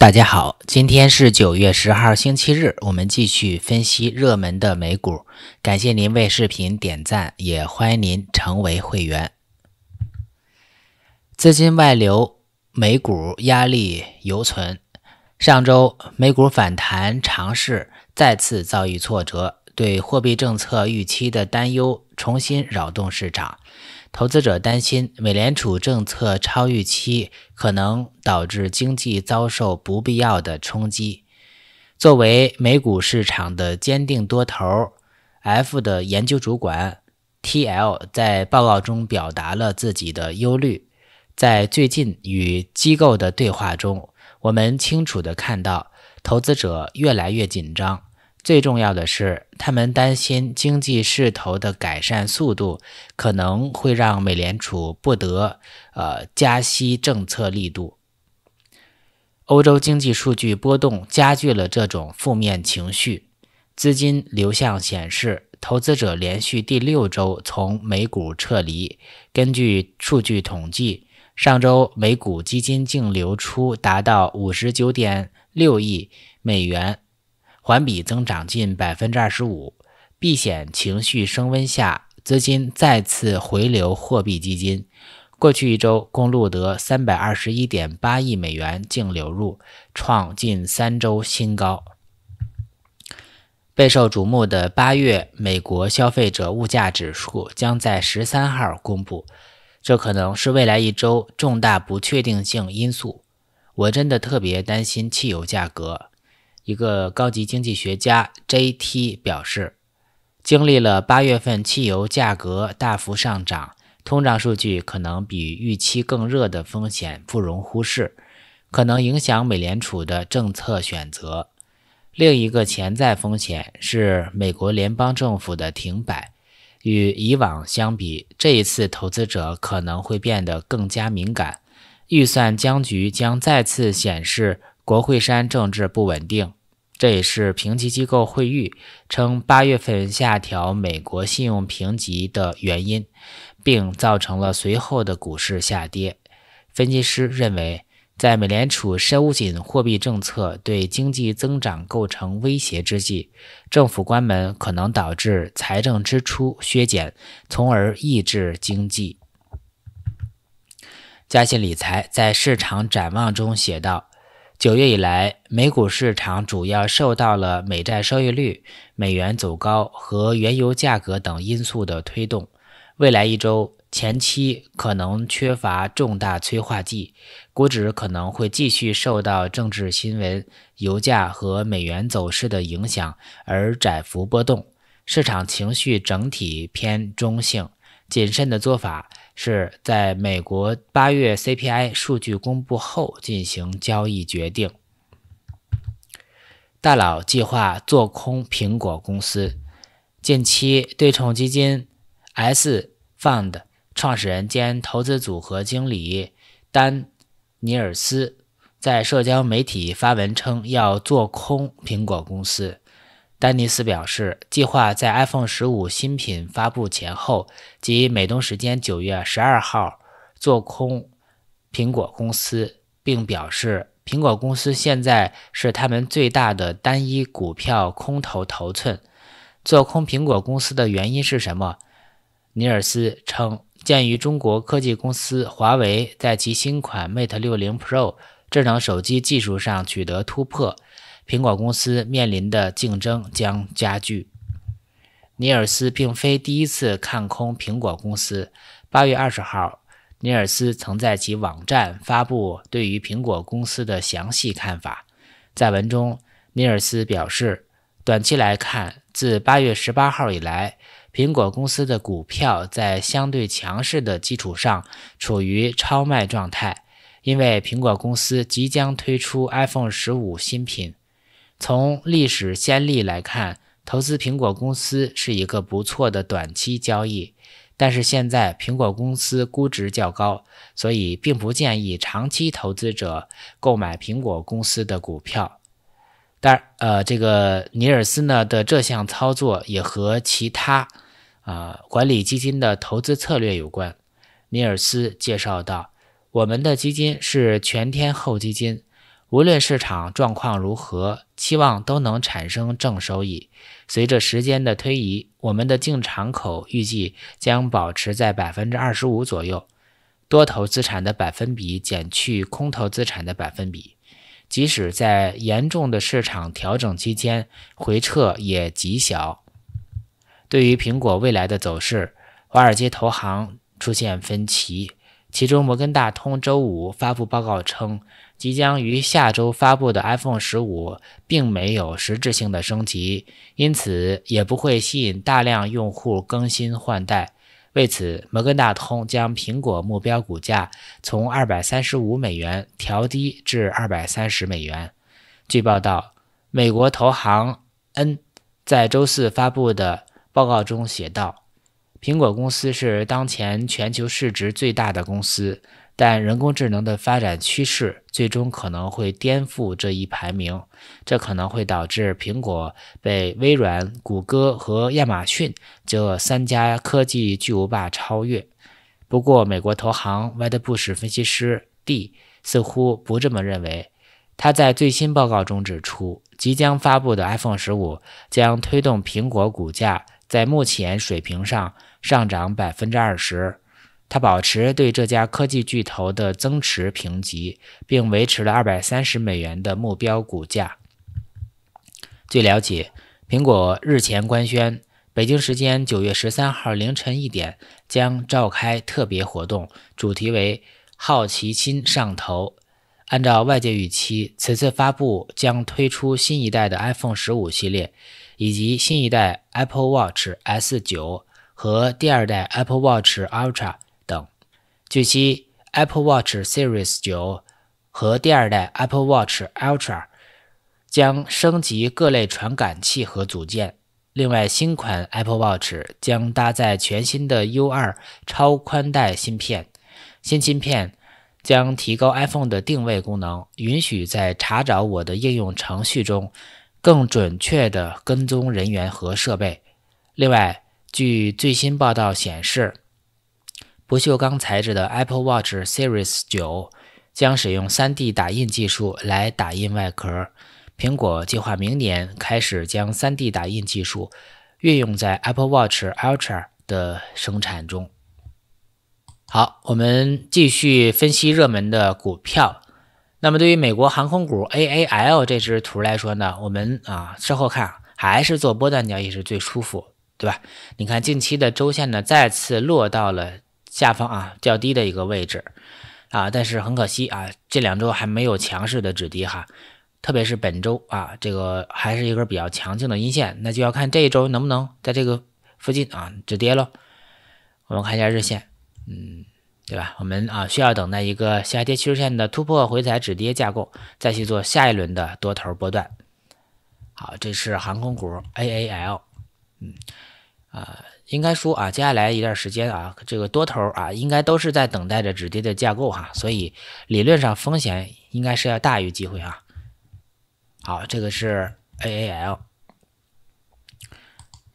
大家好，今天是九月十号，星期日。我们继续分析热门的美股。感谢您为视频点赞，也欢迎您成为会员。资金外流，美股压力犹存。上周美股反弹尝试，再次遭遇挫折，对货币政策预期的担忧重新扰动市场。投资者担心美联储政策超预期可能导致经济遭受不必要的冲击。作为美股市场的坚定多头，F 的研究主管 T.L. 在报告中表达了自己的忧虑。在最近与机构的对话中，我们清楚地看到，投资者越来越紧张。最重要的是，他们担心经济势头的改善速度可能会让美联储不得，呃，加息政策力度。欧洲经济数据波动加剧了这种负面情绪。资金流向显示，投资者连续第六周从美股撤离。根据数据统计，上周美股基金净流出达到五十九点六亿美元。环比增长近百分之二十五，避险情绪升温下，资金再次回流货币基金。过去一周共录得三百二十一点八亿美元净流入，创近三周新高。备受瞩目的八月美国消费者物价指数将在十三号公布，这可能是未来一周重大不确定性因素。我真的特别担心汽油价格。一个高级经济学家 J.T 表示，经历了八月份汽油价格大幅上涨，通胀数据可能比预期更热的风险不容忽视，可能影响美联储的政策选择。另一个潜在风险是美国联邦政府的停摆，与以往相比，这一次投资者可能会变得更加敏感。预算僵局将再次显示国会山政治不稳定。这也是评级机构会誉称八月份下调美国信用评级的原因，并造成了随后的股市下跌。分析师认为，在美联储收紧货币政策对经济增长构成威胁之际，政府关门可能导致财政支出削减，从而抑制经济。嘉信理财在市场展望中写道。九月以来，美股市场主要受到了美债收益率、美元走高和原油价格等因素的推动。未来一周前期可能缺乏重大催化剂，股指可能会继续受到政治新闻、油价和美元走势的影响而窄幅波动。市场情绪整体偏中性，谨慎的做法。是在美国八月 CPI 数据公布后进行交易决定。大佬计划做空苹果公司。近期，对冲基金 S Fund 创始人兼投资组合经理丹尼尔斯在社交媒体发文称要做空苹果公司。丹尼斯表示，计划在 iPhone 十五新品发布前后及美东时间九月十二号做空苹果公司，并表示苹果公司现在是他们最大的单一股票空头头寸。做空苹果公司的原因是什么？尼尔斯称，鉴于中国科技公司华为在其新款 Mate 六零 Pro 智能手机技术上取得突破。苹果公司面临的竞争将加剧。尼尔斯并非第一次看空苹果公司。八月二十号，尼尔斯曾在其网站发布对于苹果公司的详细看法。在文中，尼尔斯表示，短期来看，自八月十八号以来，苹果公司的股票在相对强势的基础上处于超卖状态，因为苹果公司即将推出 iPhone 十五新品。从历史先例来看，投资苹果公司是一个不错的短期交易，但是现在苹果公司估值较高，所以并不建议长期投资者购买苹果公司的股票。当然，呃，这个尼尔斯呢的这项操作也和其他啊管理基金的投资策略有关。尼尔斯介绍道：“我们的基金是全天候基金。”无论市场状况如何，期望都能产生正收益。随着时间的推移，我们的净敞口预计将保持在百分之二十五左右，多头资产的百分比减去空头资产的百分比。即使在严重的市场调整期间，回撤也极小。对于苹果未来的走势，华尔街投行出现分歧。其中，摩根大通周五发布报告称。即将于下周发布的 iPhone 十五并没有实质性的升级，因此也不会吸引大量用户更新换代。为此，摩根大通将苹果目标股价从二百三十五美元调低至二百三十美元。据报道，美国投行 N 在周四发布的报告中写道：“苹果公司是当前全球市值最大的公司。”但人工智能的发展趋势最终可能会颠覆这一排名，这可能会导致苹果被微软、谷歌和亚马逊这三家科技巨无霸超越。不过，美国投行 w e b u s h 分析师 D 似乎不这么认为。他在最新报告中指出，即将发布的 iPhone 十五将推动苹果股价在目前水平上上涨百分之二十。他保持对这家科技巨头的增持评级，并维持了二百三十美元的目标股价。据了解，苹果日前官宣，北京时间九月十三号凌晨一点将召开特别活动，主题为“好奇心上头”。按照外界预期，此次发布将推出新一代的 iPhone 十五系列，以及新一代 Apple Watch S 九和第二代 Apple Watch Ultra。据悉，Apple Watch Series 9和第二代 Apple Watch Ultra 将升级各类传感器和组件。另外，新款 Apple Watch 将搭载全新的 U2 超宽带芯片，新芯片将提高 iPhone 的定位功能，允许在“查找我的”应用程序中更准确地跟踪人员和设备。另外，据最新报道显示。不锈钢材质的 Apple Watch Series 九将使用 3D 打印技术来打印外壳。苹果计划明年开始将 3D 打印技术运用在 Apple Watch Ultra 的生产中。好，我们继续分析热门的股票。那么对于美国航空股 AAL 这只图来说呢，我们啊稍后看，还是做波段交易是最舒服，对吧？你看近期的周线呢，再次落到了。下方啊较低的一个位置啊，但是很可惜啊，这两周还没有强势的止跌哈，特别是本周啊，这个还是一根比较强劲的阴线，那就要看这一周能不能在这个附近啊止跌喽。我们看一下日线，嗯，对吧？我们啊需要等待一个下跌趋势线的突破回踩止跌架构，再去做下一轮的多头波段。好，这是航空股 AAL，嗯。啊，应该说啊，接下来一段时间啊，这个多头啊，应该都是在等待着止跌的架构哈，所以理论上风险应该是要大于机会啊。好，这个是 AAL。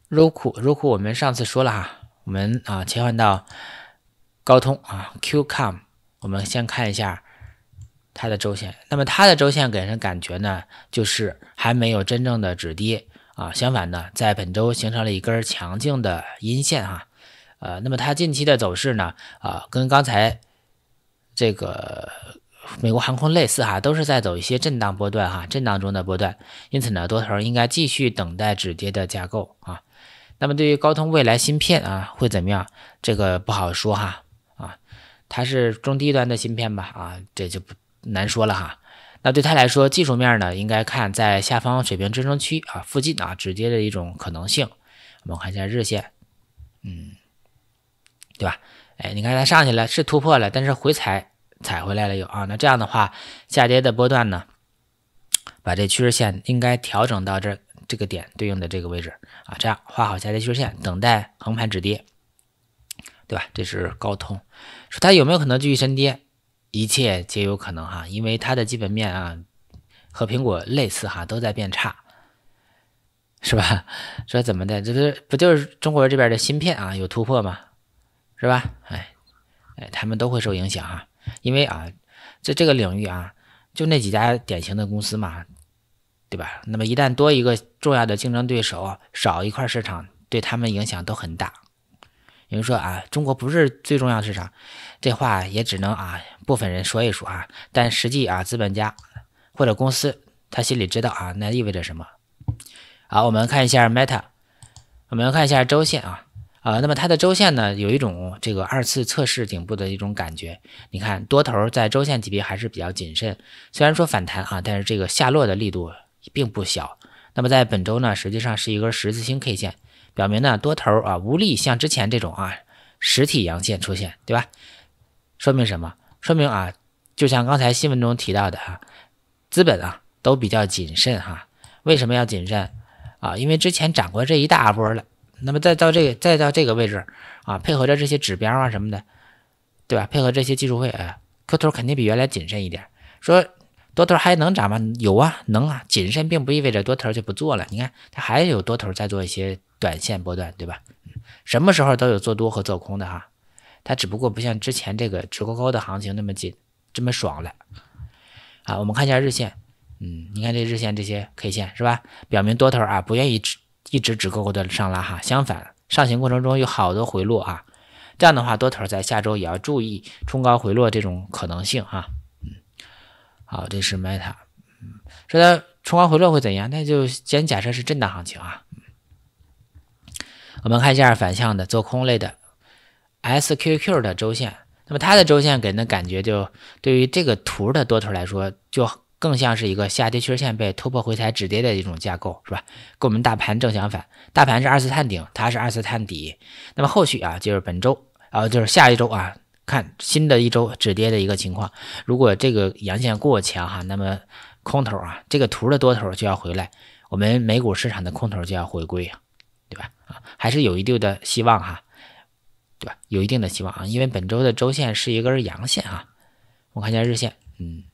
入库入库，我们上次说了哈，我们啊切换到高通啊 q c o m 我们先看一下它的周线，那么它的周线给人感觉呢，就是还没有真正的止跌。啊，相反呢，在本周形成了一根强劲的阴线哈，呃，那么它近期的走势呢，啊，跟刚才这个美国航空类似哈，都是在走一些震荡波段哈，震荡中的波段，因此呢，多头应该继续等待止跌的架构啊。那么对于高通未来芯片啊，会怎么样？这个不好说哈啊，它是中低端的芯片吧啊，这就不难说了哈。那对他来说，技术面呢，应该看在下方水平支撑区啊附近啊止跌的一种可能性。我们看一下日线，嗯，对吧？哎，你看它上去了，是突破了，但是回踩踩回来了又啊。那这样的话，下跌的波段呢，把这趋势线应该调整到这这个点对应的这个位置啊。这样画好下跌趋势线，等待横盘止跌，对吧？这是高通，说它有没有可能继续深跌？一切皆有可能哈，因为它的基本面啊和苹果类似哈，都在变差，是吧？说怎么的，就是不就是中国人这边的芯片啊有突破吗？是吧？哎哎，他们都会受影响哈，因为啊，这这个领域啊，就那几家典型的公司嘛，对吧？那么一旦多一个重要的竞争对手，少一块市场，对他们影响都很大。有人说啊，中国不是最重要的市场，这话也只能啊部分人说一说啊。但实际啊，资本家或者公司他心里知道啊，那意味着什么？好，我们看一下 Meta，我们看一下周线啊，呃，那么它的周线呢，有一种这个二次测试顶部的一种感觉。你看，多头在周线级别还是比较谨慎，虽然说反弹啊，但是这个下落的力度并不小。那么在本周呢，实际上是一根十字星 K 线。表明呢，多头啊无力像之前这种啊实体阳线出现，对吧？说明什么？说明啊，就像刚才新闻中提到的哈，资本啊都比较谨慎哈。为什么要谨慎啊？因为之前涨过这一大波了，那么再到这个再到这个位置啊，配合着这些指标啊什么的，对吧？配合这些技术会，啊，多头肯定比原来谨慎一点。说多头还能涨吗？有啊，能啊。谨慎并不意味着多头就不做了，你看它还有多头在做一些。短线波段对吧？什么时候都有做多和做空的哈，它只不过不像之前这个直勾勾的行情那么紧，这么爽了。啊，我们看一下日线，嗯，你看这日线这些 K 线是吧？表明多头啊不愿意直一直直勾勾的上拉哈，相反上行过程中有好多回落啊。这样的话，多头在下周也要注意冲高回落这种可能性哈。嗯，好，这是 Meta，嗯，说它冲高回落会怎样？那就先假设是震荡行情啊。我们看一下反向的做空类的 SQQ 的周线，那么它的周线给人的感觉就对于这个图的多头来说，就更像是一个下跌趋势线被突破回踩止跌的一种架构，是吧？跟我们大盘正相反，大盘是二次探顶，它是二次探底。那么后续啊，就是本周后就是下一周啊，看新的一周止跌的一个情况。如果这个阳线过强哈，那么空头啊，这个图的多头就要回来，我们美股市场的空头就要回归啊。还是有一定的希望哈，对吧？有一定的希望啊，因为本周的周线是一根阳线啊，我看一下日线，嗯，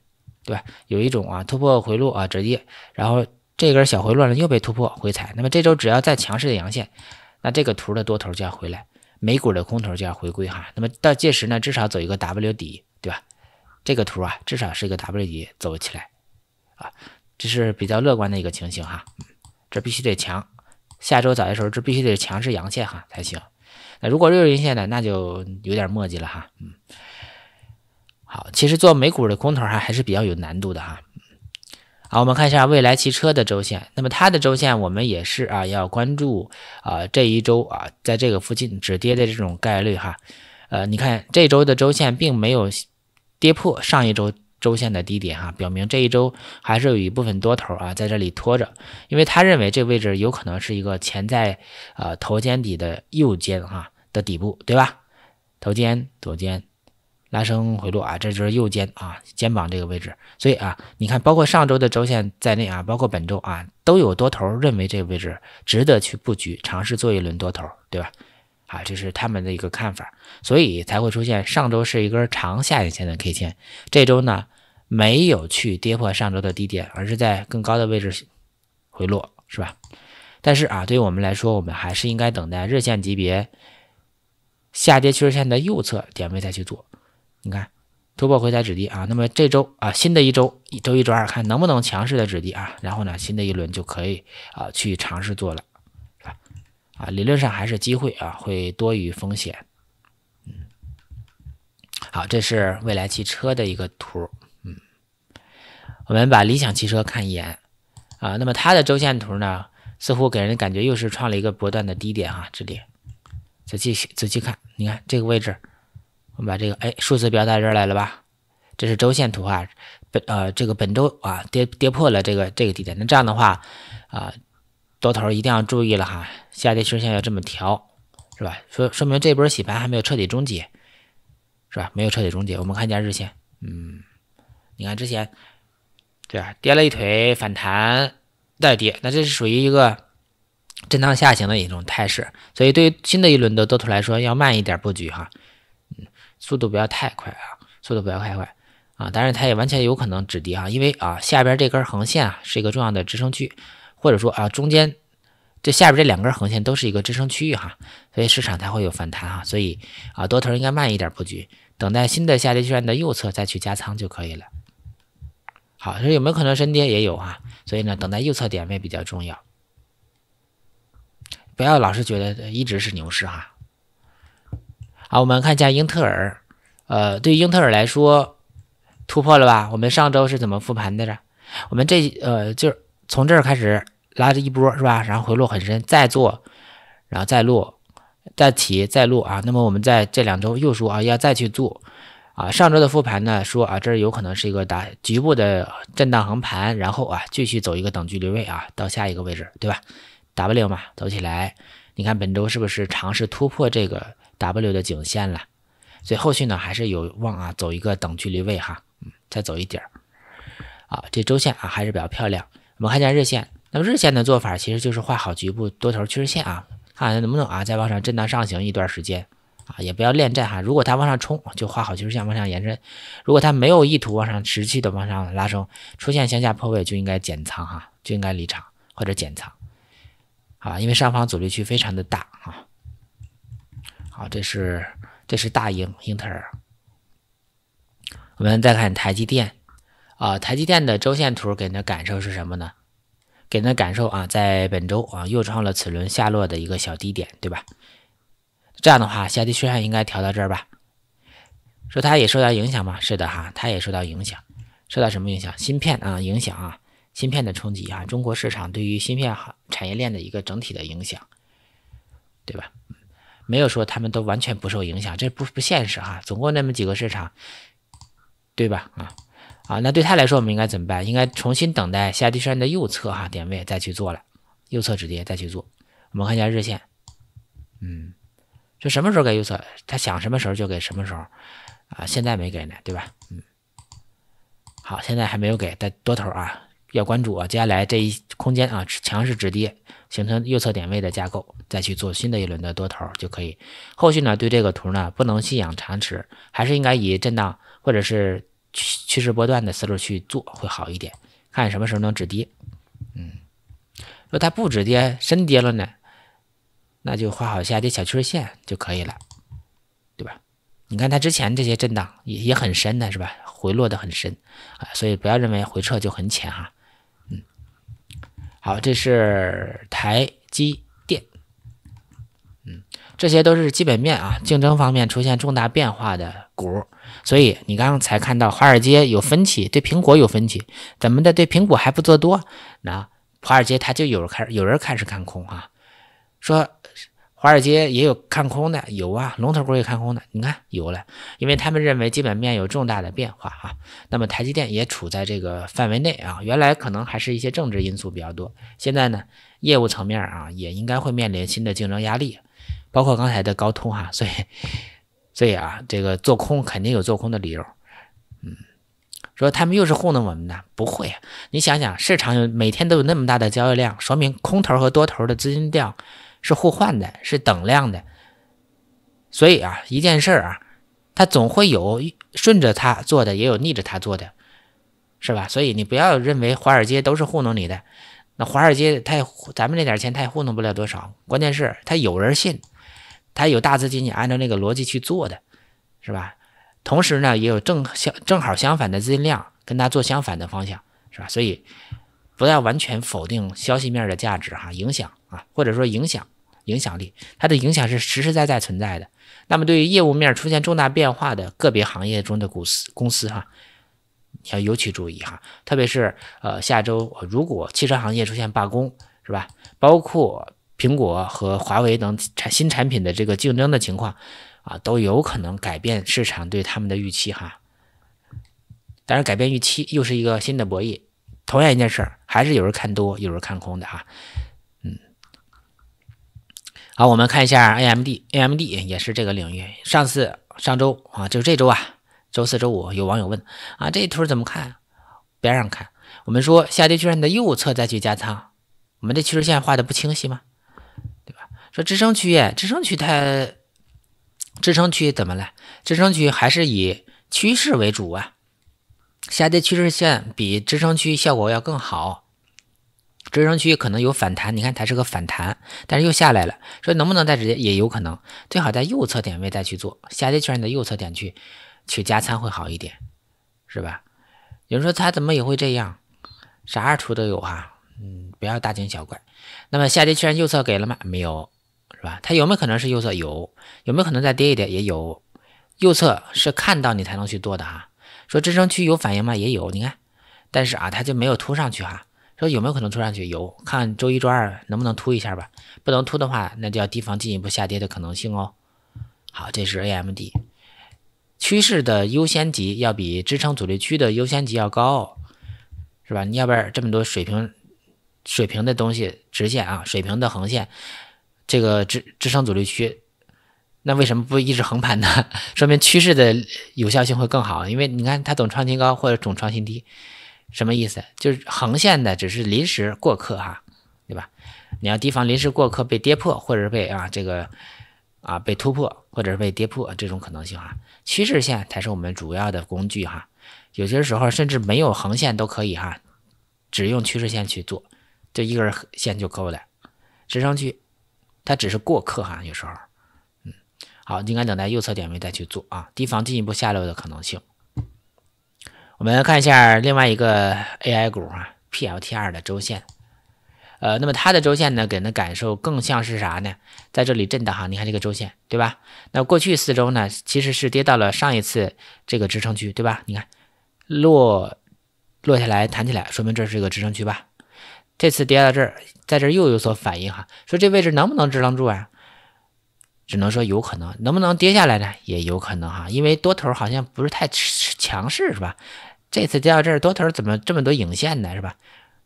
对吧？有一种啊，突破回落啊，直接，然后这根小回落呢又被突破回踩。那么这周只要再强势的阳线，那这个图的多头就要回来，美股的空头就要回归哈。那么到届时呢，至少走一个 W 底，对吧？这个图啊，至少是一个 W 底走起来啊，这是比较乐观的一个情形哈。这必须得强。下周早些时候，这必须得强势阳线哈才行。那如果又日阴线呢，那就有点墨迹了哈。嗯，好，其实做美股的空头哈还是比较有难度的哈。好，我们看一下未来汽车的周线。那么它的周线，我们也是啊，要关注啊这一周啊，在这个附近止跌的这种概率哈。呃，你看这周的周线并没有跌破上一周。周线的低点哈，表明这一周还是有一部分多头啊在这里拖着，因为他认为这个位置有可能是一个潜在呃头肩底的右肩哈的底部，对吧？头肩左肩拉升回落啊，这就是右肩啊肩膀这个位置，所以啊你看，包括上周的周线在内啊，包括本周啊都有多头认为这个位置值得去布局，尝试做一轮多头，对吧？啊，这是他们的一个看法，所以才会出现上周是一根长下影线的 K 线，这周呢没有去跌破上周的低点，而是在更高的位置回落，是吧？但是啊，对于我们来说，我们还是应该等待日线级别下跌趋势线的右侧点位再去做。你看，突破回踩止跌啊，那么这周啊，新的一周，周一、周二看能不能强势的止跌啊，然后呢，新的一轮就可以啊去尝试做了。啊，理论上还是机会啊，会多于风险。嗯，好，这是未来汽车的一个图。嗯，我们把理想汽车看一眼啊，那么它的周线图呢，似乎给人感觉又是创了一个波段的低点啊，这里。仔细仔细看，你看这个位置，我们把这个哎数字标到这儿来了吧？这是周线图啊，本呃这个本周啊跌跌破了这个这个低点，那这样的话啊。多头一定要注意了哈，下跌趋势线要这么调，是吧？说说明这波洗盘还没有彻底终结，是吧？没有彻底终结。我们看一下日线，嗯，你看之前，对啊，跌了一腿，反弹再跌，那这是属于一个震荡下行的一种态势。所以对于新的一轮的多头来说，要慢一点布局哈，嗯，速度不要太快啊，速度不要太快啊。当然，它也完全有可能止跌啊，因为啊，下边这根横线啊，是一个重要的支撑区。或者说啊，中间这下边这两根横线都是一个支撑区域哈，所以市场才会有反弹哈，所以啊多头应该慢一点布局，等待新的下跌区线的右侧再去加仓就可以了。好，这有没有可能深跌也有啊？所以呢，等待右侧点位比较重要，不要老是觉得一直是牛市哈。好，我们看一下英特尔，呃，对英特尔来说突破了吧？我们上周是怎么复盘的着？我们这呃就是从这儿开始。拉着一波是吧？然后回落很深，再做，然后再落，再提再落啊。那么我们在这两周又说啊，要再去做啊。上周的复盘呢说啊，这有可能是一个打局部的震荡横盘，然后啊继续走一个等距离位啊，到下一个位置，对吧？W 嘛，走起来。你看本周是不是尝试突破这个 W 的颈线了？所以后续呢还是有望啊走一个等距离位哈，嗯，再走一点儿啊。这周线啊还是比较漂亮。我们看一下日线。那么日线的做法其实就是画好局部多头趋势线啊，看能不能啊再往上震荡上行一段时间啊，也不要恋战哈。如果它往上冲，就画好趋势线往上延伸；如果它没有意图往上持续的往上拉升，出现向下破位，就应该减仓哈，就应该离场或者减仓啊，因为上方阻力区非常的大啊。好，这是这是大英英特尔，我们再看台积电啊，台积电的周线图给人的感受是什么呢？给人的感受啊，在本周啊又创了此轮下落的一个小低点，对吧？这样的话，下跌趋势应该调到这儿吧？说它也受到影响吗？是的哈，它也受到影响，受到什么影响？芯片啊，影响啊，芯片的冲击啊，中国市场对于芯片行产业链的一个整体的影响，对吧？没有说他们都完全不受影响，这不不现实哈，总共那么几个市场，对吧？啊。啊，那对他来说，我们应该怎么办？应该重新等待下跌山的右侧哈点位再去做了，右侧止跌再去做。我们看一下日线，嗯，这什么时候给右侧？他想什么时候就给什么时候，啊，现在没给呢，对吧？嗯，好，现在还没有给，但多头啊要关注啊，接下来这一空间啊强势止跌，形成右侧点位的架构，再去做新的一轮的多头就可以。后续呢，对这个图呢不能信仰常识，还是应该以震荡或者是。趋趋势波段的思路去做会好一点，看什么时候能止跌。嗯，若它不止跌深跌了呢，那就画好下跌小趋势线就可以了，对吧？你看它之前这些震荡也也很深的是吧？回落的很深啊，所以不要认为回撤就很浅哈。嗯，好，这是台积。这些都是基本面啊，竞争方面出现重大变化的股，所以你刚才看到华尔街有分歧，对苹果有分歧，怎么的对苹果还不做多，那华尔街他就有人开始有人开始看空啊，说华尔街也有看空的，有啊，龙头股也看空的，你看有了，因为他们认为基本面有重大的变化啊，那么台积电也处在这个范围内啊，原来可能还是一些政治因素比较多，现在呢，业务层面啊也应该会面临新的竞争压力。包括刚才的高通哈，所以，所以啊，这个做空肯定有做空的理由，嗯，说他们又是糊弄我们的，不会。你想想，市场有每天都有那么大的交易量，说明空头和多头的资金量是互换的，是等量的。所以啊，一件事儿啊，它总会有顺着他做的，也有逆着他做的，是吧？所以你不要认为华尔街都是糊弄你的，那华尔街他也咱们那点钱他也糊弄不了多少。关键是，他有人信。它有大资金，你按照那个逻辑去做的是吧？同时呢，也有正相正好相反的资金量，跟它做相反的方向是吧？所以不要完全否定消息面的价值哈，影响啊，或者说影响影响力，它的影响是实实在在存在的。那么对于业务面出现重大变化的个别行业中的股司公司哈，要尤其注意哈，特别是呃下周如果汽车行业出现罢工是吧？包括。苹果和华为等产新产品的这个竞争的情况，啊，都有可能改变市场对他们的预期哈。但是改变预期又是一个新的博弈，同样一件事儿，还是有人看多，有人看空的啊。嗯，好，我们看一下 A M D，A M D 也是这个领域。上次上周啊，就是这周啊，周四周五，有网友问啊，这图怎么看？边上看，我们说下跌趋势线的右侧再去加仓。我们这趋势线画的不清晰吗？说支撑区，支撑区它支撑区怎么了？支撑区还是以趋势为主啊，下跌趋势线比支撑区效果要更好。支撑区可能有反弹，你看它是个反弹，但是又下来了。说能不能再直接，也有可能，最好在右侧点位再去做下跌圈的右侧点去去加仓会好一点，是吧？有人说他怎么也会这样，啥二图都有啊，嗯，不要大惊小怪。那么下跌圈右侧给了吗？没有。是吧？它有没有可能是右侧？有，有没有可能再跌一点？也有。右侧是看到你才能去做的哈。说支撑区有反应吗？也有。你看，但是啊，它就没有突上去哈。说有没有可能突上去？有，看周一、周二能不能突一下吧。不能突的话，那就要提防进一步下跌的可能性哦。好，这是 AMD，趋势的优先级要比支撑阻力区的优先级要高，是吧？你要不然这么多水平、水平的东西、直线啊，水平的横线。这个支支撑阻力区，那为什么不一直横盘呢？说明趋势的有效性会更好。因为你看它总创新高或者总创新低，什么意思？就是横线的只是临时过客哈，对吧？你要提防临时过客被跌破，或者是被啊这个啊被突破，或者是被跌破这种可能性哈。趋势线才是我们主要的工具哈。有些时候甚至没有横线都可以哈，只用趋势线去做，就一根线就够了，支撑区。它只是过客哈，有时候，嗯，好，应该等待右侧点位再去做啊，提防进一步下落的可能性。我们来看一下另外一个 AI 股啊 p l t r 的周线，呃，那么它的周线呢，给人的感受更像是啥呢？在这里震荡哈，你看这个周线对吧？那过去四周呢，其实是跌到了上一次这个支撑区对吧？你看落落下来弹起来，说明这是一个支撑区吧？这次跌到这儿，在这儿又有所反应哈，说这位置能不能支撑住啊？只能说有可能，能不能跌下来呢？也有可能哈，因为多头好像不是太强势是吧？这次跌到这儿，多头怎么这么多影线呢？是吧？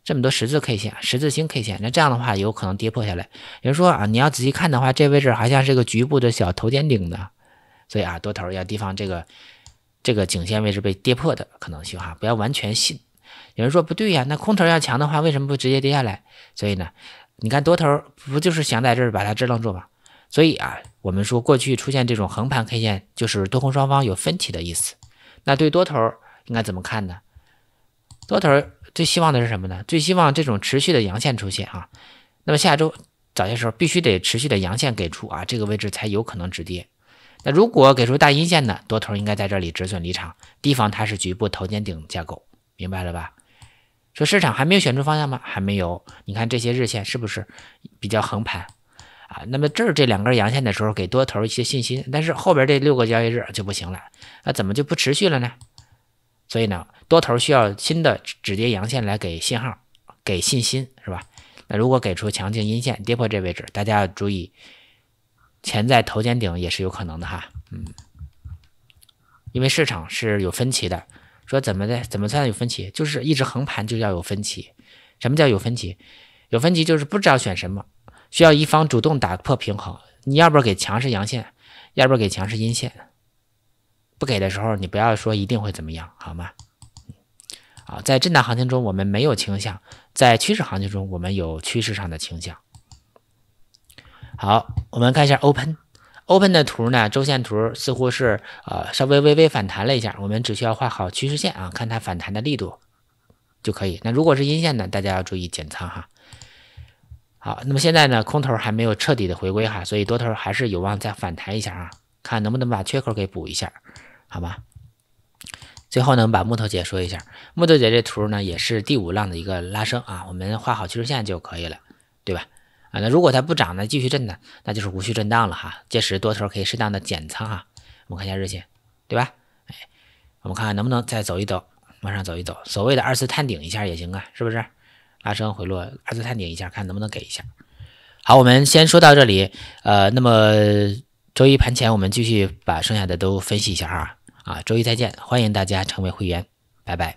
这么多十字 K 线、十字星 K 线，那这样的话有可能跌破下来。有人说啊，你要仔细看的话，这位置好像是个局部的小头肩顶的，所以啊，多头要提防这个这个颈线位置被跌破的可能性哈，不要完全信。有人说不对呀，那空头要强的话，为什么不直接跌下来？所以呢，你看多头不就是想在这儿把它支荡住吗？所以啊，我们说过去出现这种横盘 K 线，就是多空双方有分歧的意思。那对多头应该怎么看呢？多头最希望的是什么呢？最希望这种持续的阳线出现啊。那么下周早些时候必须得持续的阳线给出啊，这个位置才有可能止跌。那如果给出大阴线呢？多头应该在这里止损离场，提防它是局部头肩顶架构。明白了吧？说市场还没有选出方向吗？还没有。你看这些日线是不是比较横盘啊？那么这儿这两根阳线的时候给多头一些信心，但是后边这六个交易日就不行了。那怎么就不持续了呢？所以呢，多头需要新的止跌阳线来给信号、给信心，是吧？那如果给出强劲阴线，跌破这位置，大家要注意，潜在头肩顶也是有可能的哈。嗯，因为市场是有分歧的。说怎么的？怎么算有分歧？就是一直横盘就要有分歧。什么叫有分歧？有分歧就是不知道选什么，需要一方主动打破平衡。你要不给强势阳线，要不给强势阴线。不给的时候，你不要说一定会怎么样，好吗？好，在震荡行情中我们没有倾向，在趋势行情中我们有趋势上的倾向。好，我们看一下 Open。Open 的图呢，周线图似乎是呃稍微微微反弹了一下，我们只需要画好趋势线啊，看它反弹的力度就可以。那如果是阴线呢，大家要注意减仓哈。好，那么现在呢，空头还没有彻底的回归哈，所以多头还是有望再反弹一下啊，看能不能把缺口给补一下，好吧？最后呢，把木头姐说一下，木头姐这图呢也是第五浪的一个拉升啊，我们画好趋势线就可以了，对吧？啊，那如果它不涨呢，继续震呢，那就是无序震荡了哈。届时多头可以适当的减仓哈。我们看一下日线，对吧？哎，我们看看能不能再走一走，往上走一走，所谓的二次探顶一下也行啊，是不是？拉升回落，二次探顶一下，看能不能给一下。好，我们先说到这里。呃，那么周一盘前我们继续把剩下的都分析一下哈。啊，周一再见，欢迎大家成为会员，拜拜。